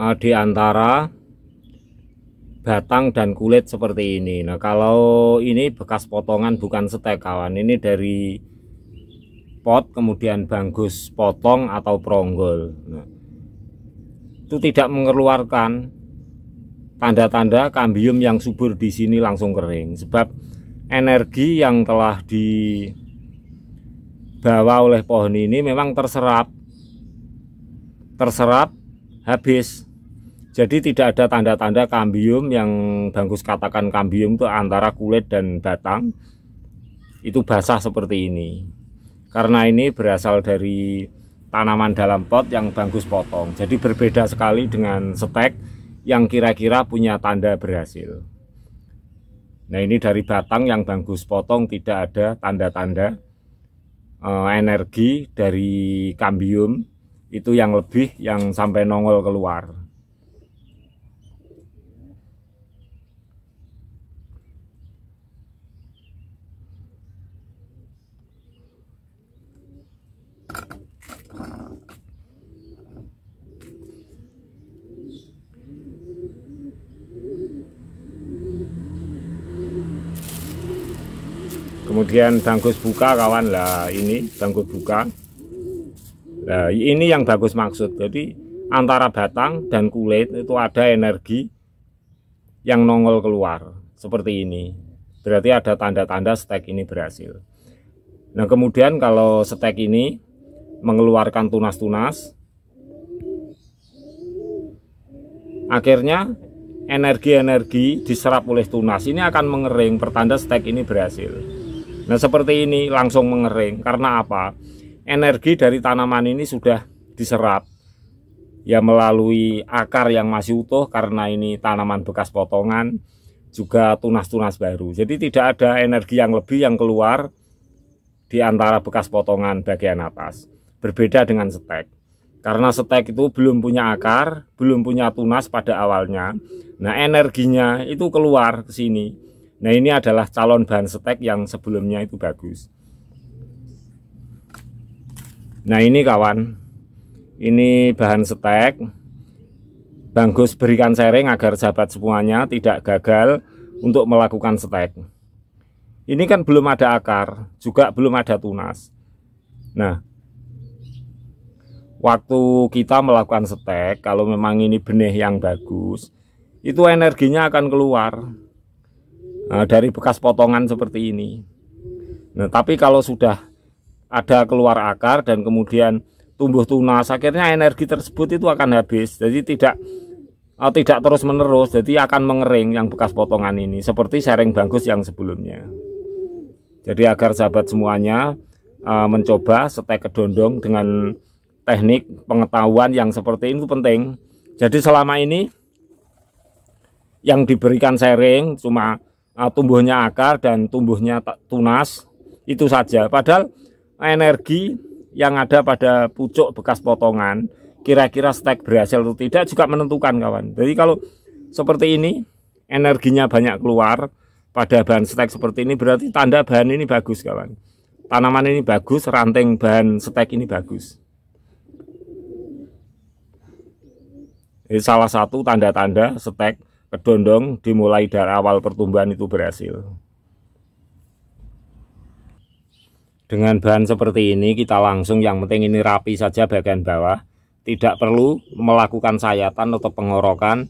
Ah, di antara batang dan kulit seperti ini. Nah, kalau ini bekas potongan bukan setek kawan, ini dari pot kemudian bangus potong atau peronggol. Nah, itu tidak mengeluarkan tanda-tanda kambium yang subur di sini langsung kering sebab energi yang telah dibawa oleh pohon ini memang terserap terserap habis jadi tidak ada tanda-tanda kambium yang bagus katakan kambium itu antara kulit dan batang itu basah seperti ini. Karena ini berasal dari tanaman dalam pot yang bagus potong. Jadi berbeda sekali dengan stek yang kira-kira punya tanda berhasil. Nah ini dari batang yang bagus potong tidak ada tanda-tanda eh, energi dari kambium itu yang lebih yang sampai nongol keluar. kemudian bagus buka kawan lah ini bagus buka nah, ini yang bagus maksud jadi antara batang dan kulit itu ada energi yang nongol keluar seperti ini berarti ada tanda-tanda stek ini berhasil nah kemudian kalau stek ini mengeluarkan tunas-tunas akhirnya energi-energi diserap oleh tunas ini akan mengering pertanda stek ini berhasil Nah seperti ini langsung mengering karena apa? Energi dari tanaman ini sudah diserap ya melalui akar yang masih utuh karena ini tanaman bekas potongan juga tunas-tunas baru. Jadi tidak ada energi yang lebih yang keluar di antara bekas potongan bagian atas. Berbeda dengan stek. Karena stek itu belum punya akar, belum punya tunas pada awalnya. Nah, energinya itu keluar ke sini Nah ini adalah calon bahan stek yang sebelumnya itu bagus. Nah ini kawan, ini bahan stek. Gus berikan sharing agar sahabat semuanya tidak gagal untuk melakukan stek. Ini kan belum ada akar, juga belum ada tunas. Nah, waktu kita melakukan stek, kalau memang ini benih yang bagus, itu energinya akan keluar nah, dari bekas potongan seperti ini nah tapi kalau sudah ada keluar akar dan kemudian tumbuh tunas akhirnya energi tersebut itu akan habis jadi tidak oh, tidak terus menerus jadi akan mengering yang bekas potongan ini seperti sering bangkus yang sebelumnya jadi agar sahabat semuanya uh, mencoba setek kedondong dengan teknik pengetahuan yang seperti itu penting jadi selama ini yang diberikan sharing cuma Ah, tumbuhnya akar dan tumbuhnya tunas itu saja. Padahal energi yang ada pada pucuk bekas potongan kira-kira stek berhasil atau tidak juga menentukan kawan. Jadi kalau seperti ini energinya banyak keluar pada bahan stek seperti ini berarti tanda bahan ini bagus kawan. Tanaman ini bagus, ranting bahan stek ini bagus. Ini salah satu tanda-tanda stek kedondong dimulai dari awal pertumbuhan itu berhasil. Dengan bahan seperti ini kita langsung yang penting ini rapi saja bagian bawah. Tidak perlu melakukan sayatan atau pengorokan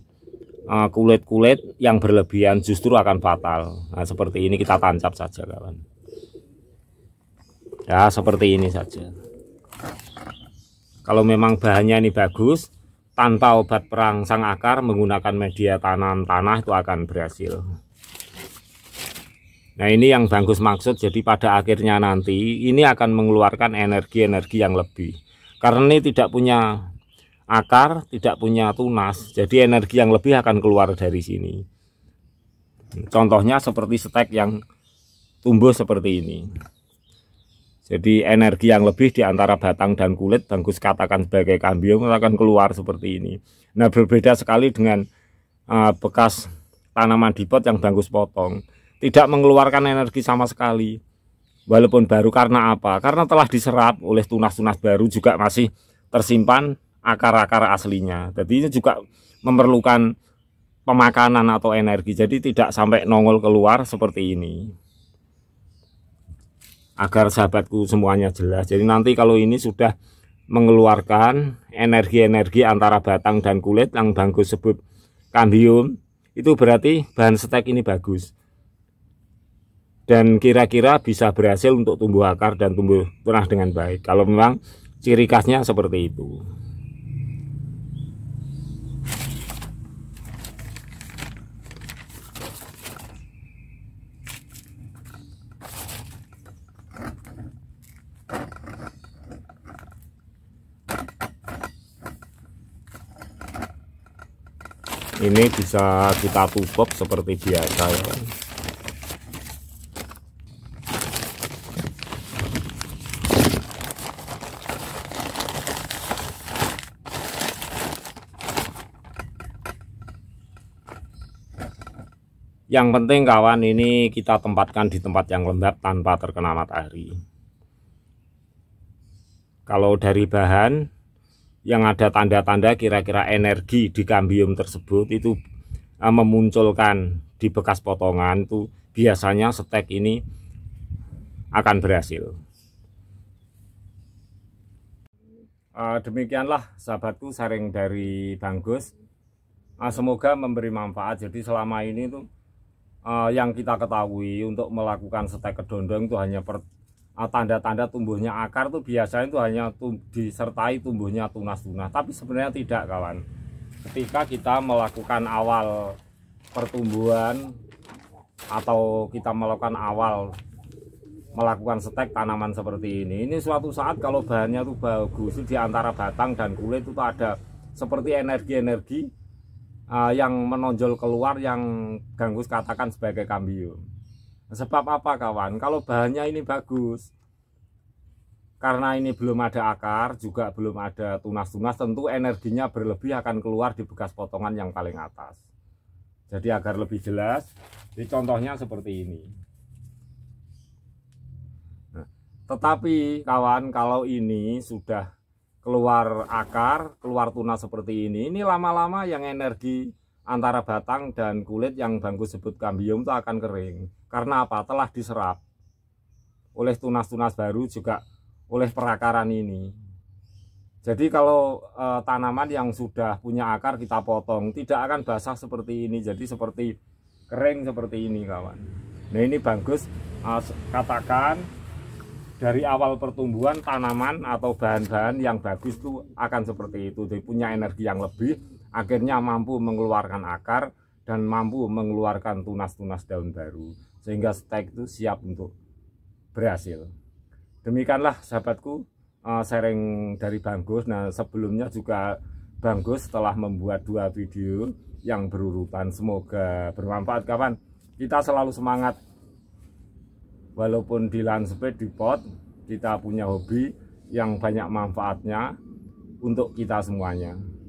eh, kulit-kulit yang berlebihan justru akan fatal. Nah, seperti ini kita tancap saja kawan. Ya seperti ini saja. Kalau memang bahannya ini bagus, tanpa obat perangsang akar menggunakan media tanam tanah itu akan berhasil Nah ini yang bagus maksud jadi pada akhirnya nanti ini akan mengeluarkan energi-energi yang lebih Karena ini tidak punya akar, tidak punya tunas Jadi energi yang lebih akan keluar dari sini Contohnya seperti stek yang tumbuh seperti ini jadi energi yang lebih di antara batang dan kulit bagus katakan sebagai kambium akan keluar seperti ini. Nah berbeda sekali dengan uh, bekas tanaman di pot yang Bangkus potong. Tidak mengeluarkan energi sama sekali. Walaupun baru karena apa? Karena telah diserap oleh tunas-tunas baru juga masih tersimpan akar-akar aslinya. Jadi ini juga memerlukan pemakanan atau energi. Jadi tidak sampai nongol keluar seperti ini agar sahabatku semuanya jelas. Jadi nanti kalau ini sudah mengeluarkan energi-energi antara batang dan kulit yang bagus sebut kambium, itu berarti bahan stek ini bagus. Dan kira-kira bisa berhasil untuk tumbuh akar dan tumbuh tunas dengan baik. Kalau memang ciri khasnya seperti itu. ini bisa kita tutup seperti biasa ya kan yang penting kawan ini kita tempatkan di tempat yang lembab tanpa terkena matahari kalau dari bahan yang ada tanda-tanda kira-kira energi di kambium tersebut itu eh, memunculkan di bekas potongan itu biasanya stek ini akan berhasil. Eh, demikianlah sahabatku sharing dari Bang eh, semoga memberi manfaat. Jadi selama ini tuh yang kita ketahui untuk melakukan stek kedondong itu hanya per Ah, tanda-tanda tumbuhnya akar tuh biasanya itu hanya tum disertai tumbuhnya tunas-tunas tapi sebenarnya tidak kawan ketika kita melakukan awal pertumbuhan atau kita melakukan awal melakukan stek tanaman seperti ini ini suatu saat kalau bahannya tuh bagus di antara batang dan kulit itu ada seperti energi-energi uh, yang menonjol keluar yang ganggu katakan sebagai kambium Sebab apa kawan? Kalau bahannya ini bagus, karena ini belum ada akar, juga belum ada tunas-tunas, tentu energinya berlebih akan keluar di bekas potongan yang paling atas. Jadi agar lebih jelas, Ini contohnya seperti ini. Nah, tetapi kawan, kalau ini sudah keluar akar, keluar tunas seperti ini, ini lama-lama yang energi antara batang dan kulit yang bangku sebut kambium itu akan kering karena apa telah diserap oleh tunas-tunas baru juga oleh perakaran ini jadi kalau e, tanaman yang sudah punya akar kita potong tidak akan basah seperti ini jadi seperti kering seperti ini kawan nah ini bagus e, katakan dari awal pertumbuhan tanaman atau bahan-bahan yang bagus itu akan seperti itu jadi punya energi yang lebih akhirnya mampu mengeluarkan akar dan mampu mengeluarkan tunas-tunas daun baru sehingga stek itu siap untuk berhasil demikianlah sahabatku uh, sharing dari bangkus nah sebelumnya juga bangkus telah membuat dua video yang berurutan semoga bermanfaat kawan kita selalu semangat walaupun di landscape di pot kita punya hobi yang banyak manfaatnya untuk kita semuanya